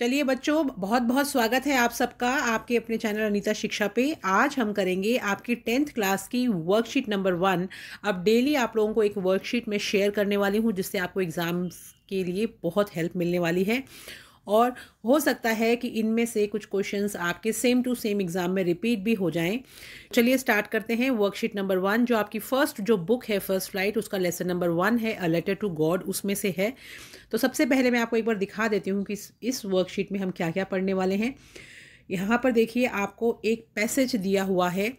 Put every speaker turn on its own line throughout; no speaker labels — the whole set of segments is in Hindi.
चलिए बच्चों बहुत बहुत स्वागत है आप सबका आपके अपने चैनल अनीता शिक्षा पे आज हम करेंगे आपकी टेंथ क्लास की वर्कशीट नंबर वन अब डेली आप लोगों को एक वर्कशीट में शेयर करने वाली हूँ जिससे आपको एग्ज़ाम्स के लिए बहुत हेल्प मिलने वाली है और हो सकता है कि इनमें से कुछ क्वेश्चंस आपके सेम टू सेम एग्ज़ाम में रिपीट भी हो जाएं चलिए स्टार्ट करते हैं वर्कशीट नंबर वन जो आपकी फ़र्स्ट जो बुक है फर्स्ट फ्लाइट उसका लेसन नंबर वन है अ लेटर टू गॉड उसमें से है तो सबसे पहले मैं आपको एक बार दिखा देती हूँ कि इस वर्कशीट में हम क्या क्या पढ़ने वाले हैं यहाँ पर देखिए आपको एक पैसेज दिया हुआ है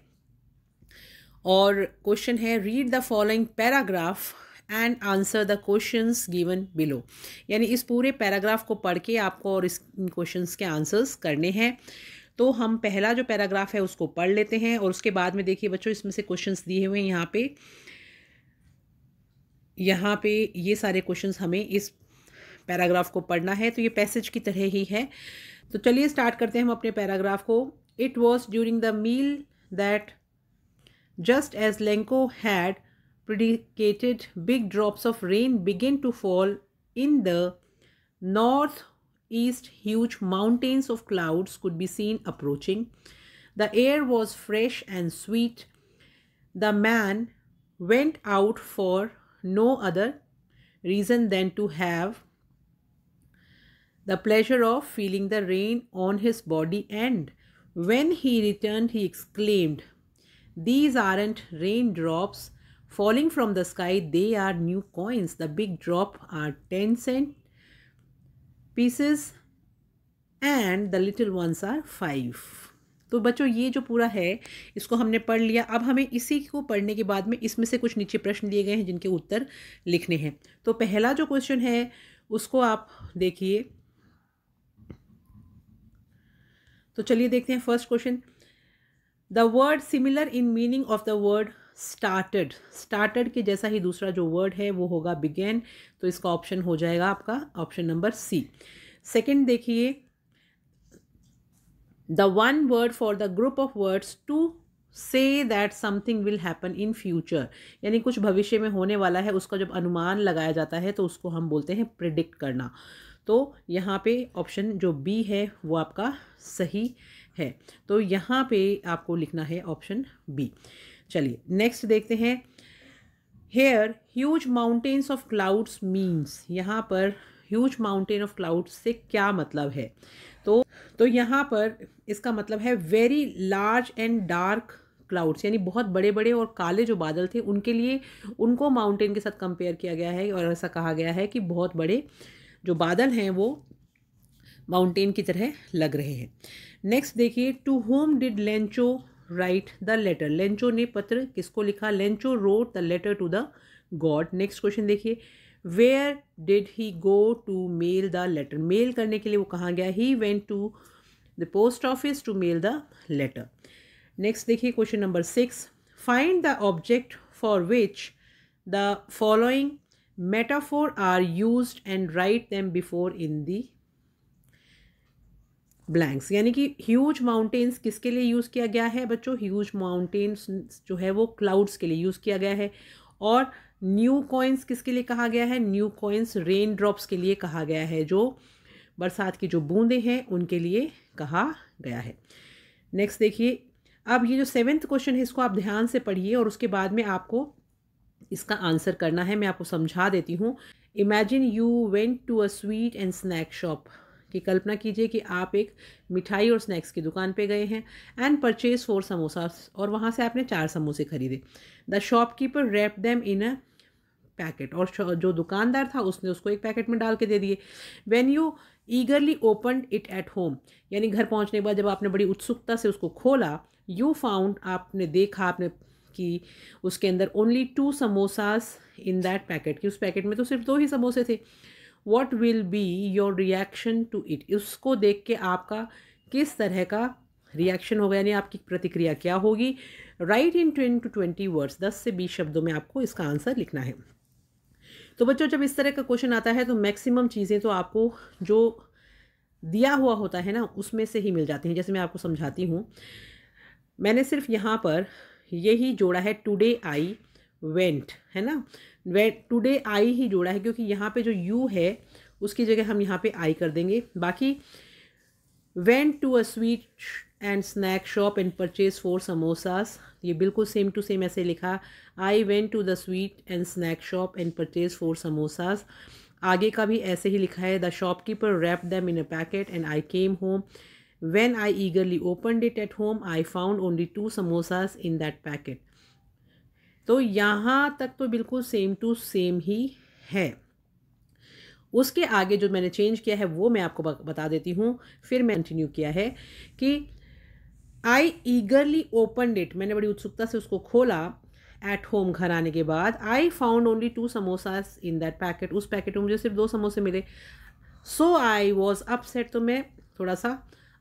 और क्वेश्चन है read the following paragraph and answer the questions given below यानी इस पूरे पैराग्राफ को पढ़ के आपको और इस क्वेश्चंस के आंसर्स करने हैं तो हम पहला जो पैराग्राफ है उसको पढ़ लेते हैं और उसके बाद में देखिए बच्चों इसमें से क्वेश्चंस दिए हुए हैं यहाँ पे यहाँ पे ये सारे क्वेश्चंस हमें इस पैराग्राफ को पढ़ना है तो ये पैसेज की तरह ही है तो चलिए स्टार्ट करते हैं हम अपने पैराग्राफ को it was during the meal that just as Lencho had predicated big drops of rain begin to fall in the northeast huge mountains of clouds could be seen approaching the air was fresh and sweet the man went out for no other reason than to have the pleasure of feeling the rain on his body and when he returned he exclaimed these aren't raindrops falling from the sky they are new coins the big drop are 10 cent pieces and the little ones are five तो बच्चों ये जो पूरा है इसको हमने पढ़ लिया अब हमें इसी को पढ़ने के बाद में इसमें से कुछ नीचे प्रश्न दिए गए हैं जिनके उत्तर लिखने हैं तो पहला जो क्वेश्चन है उसको आप देखिए तो चलिए देखते हैं first question the word similar in meaning of the word started started के जैसा ही दूसरा जो वर्ड है वो होगा बिगेन तो इसका ऑप्शन हो जाएगा आपका ऑप्शन नंबर सी सेकेंड देखिए the one word for the group of words to say that something will happen in future यानी कुछ भविष्य में होने वाला है उसका जब अनुमान लगाया जाता है तो उसको हम बोलते हैं प्रिडिक्ट करना तो यहाँ पे ऑप्शन जो बी है वो आपका सही है तो यहाँ पे आपको लिखना है ऑप्शन बी चलिए नेक्स्ट देखते हैं here huge mountains of clouds means यहाँ पर ह्यूज माउंटेन ऑफ क्लाउड्स से क्या मतलब है तो तो यहाँ पर इसका मतलब है very large and dark clouds यानी बहुत बड़े बड़े और काले जो बादल थे उनके लिए उनको माउंटेन के साथ कंपेयर किया गया है और ऐसा कहा गया है कि बहुत बड़े जो बादल हैं वो माउंटेन की तरह लग रहे हैं नेक्स्ट देखिए to whom did Lencho write the letter Lencho ने पत्र किसको लिखा Lencho wrote the letter to the God next question देखिए where did he go to mail the letter mail करने के लिए वो कहाँ गया he went to the post office to mail the letter next देखिए question number six find the object for which the following metaphor are used and write them before in the blanks यानी कि ह्यूज माउंटेन्स किसके लिए यूज़ किया गया है बच्चों ह्यूज माउंटेन्स जो है वो क्लाउड्स के लिए यूज़ किया गया है और न्यू कॉइन्स किसके लिए कहा गया है न्यू कॉइन्स रेन ड्रॉप्स के लिए कहा गया है जो बरसात की जो बूंदें हैं उनके लिए कहा गया है नेक्स्ट देखिए अब ये जो सेवेंथ क्वेश्चन है इसको आप ध्यान से पढ़िए और उसके बाद में आपको इसका आंसर करना है मैं आपको समझा देती हूँ imagine you went to a sweet and snack shop कि कल्पना कीजिए कि आप एक मिठाई और स्नैक्स की दुकान पे गए हैं एंड परचेज फोर समोसा और वहाँ से आपने चार समोसे खरीदे the shopkeeper wrap them in a packet और जो दुकानदार था उसने उसको एक पैकेट में डाल के दे दिए when you eagerly open it at home यानी घर पहुँचने के बाद जब आपने बड़ी उत्सुकता से उसको खोला यू फाउंड आपने देखा आपने कि उसके अंदर only two samosas in that packet कि उस पैकेट में तो सिर्फ दो ही समोसे थे what will be your reaction to it उसको देख के आपका किस तरह का रिएक्शन होगा यानी आपकी प्रतिक्रिया क्या होगी write in ten to twenty words दस से बीस शब्दों में आपको इसका आंसर लिखना है तो बच्चों जब इस तरह का क्वेश्चन आता है तो मैक्सिमम चीज़ें तो आपको जो दिया हुआ होता है ना उसमें से ही मिल जाती हैं जैसे मैं आपको समझाती हूँ मैंने सिर्फ यहाँ पर यही जोड़ा है टुडे आई वेंट है ना वेट टुडे आई ही जोड़ा है क्योंकि यहाँ पे जो यू है उसकी जगह हम यहाँ पे आई कर देंगे बाकी went to a sweet and snack shop and purchase four samosas ये बिल्कुल सेम टू सेम ऐसे लिखा I went to the sweet and snack shop and purchase four samosas आगे का भी ऐसे ही लिखा है the shopkeeper wrap them in a packet and I came home when I eagerly opened it at home I found only two samosas in that packet तो यहाँ तक तो बिल्कुल सेम टू सेम ही है उसके आगे जो मैंने चेंज किया है वो मैं आपको बता देती हूँ फिर मैं कंटिन्यू किया है कि आई ईगरली ओपन डेट मैंने बड़ी उत्सुकता से उसको खोला एट होम घर आने के बाद I found only two samosas in that packet उस पैकेट में मुझे सिर्फ दो समोसे मिले सो आई वॉज अपसेट तो मैं थोड़ा सा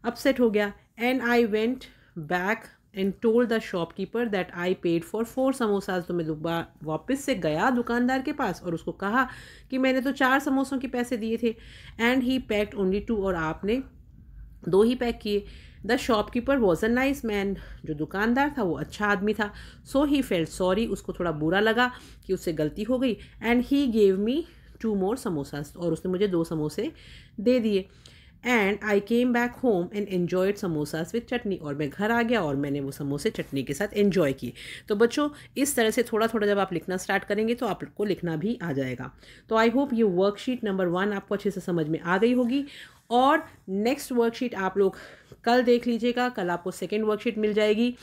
अपसेट हो गया and I went back and told the shopkeeper that I paid for four samosas तो मैं दोबारा वापस से गया दुकानदार के पास और उसको कहा कि मैंने तो चार समोसों के पैसे दिए थे and he packed only two और आपने दो ही पैक किए the shopkeeper was a nice man जो दुकानदार था वो अच्छा आदमी था सो ही फेल्ट सॉरी उसको थोड़ा बुरा लगा कि उससे गलती हो गई and he gave me two more samosas और उसने मुझे दो समोसे दे दिए and I came back home and enjoyed samosas with chutney और मैं घर आ गया और मैंने वो समोसे चटनी के साथ एन्जॉय किए तो बच्चों इस तरह से थोड़ा थोड़ा जब आप लिखना स्टार्ट करेंगे तो आपको लिखना भी आ जाएगा तो आई होप ये वर्कशीट नंबर वन आपको अच्छे से समझ में आ गई होगी और नेक्स्ट वर्कशीट आप लोग कल देख लीजिएगा कल आपको सेकेंड वर्कशीट मिल जाएगी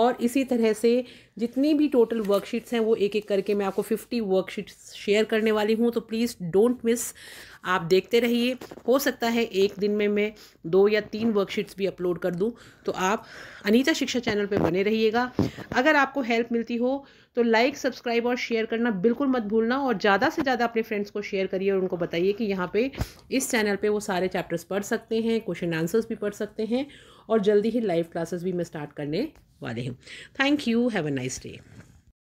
और इसी तरह से जितनी भी टोटल वर्कशीट्स हैं वो एक एक करके मैं आपको फिफ्टी वर्कशीट्स शेयर करने वाली हूँ तो प्लीज़ डोंट मिस आप देखते रहिए हो सकता है एक दिन में मैं दो या तीन वर्कशीट्स भी अपलोड कर दूँ तो आप अनीता शिक्षा चैनल पर बने रहिएगा अगर आपको हेल्प मिलती हो तो लाइक सब्सक्राइब और शेयर करना बिल्कुल मत भूलना और ज़्यादा से ज़्यादा अपने फ्रेंड्स को शेयर करिए और उनको बताइए कि यहाँ पे इस चैनल पे वो सारे चैप्टर्स पढ़ सकते हैं क्वेश्चन आंसर्स भी पढ़ सकते हैं और जल्दी ही लाइव क्लासेस भी मैं स्टार्ट करने वाले हूँ thank you have a nice day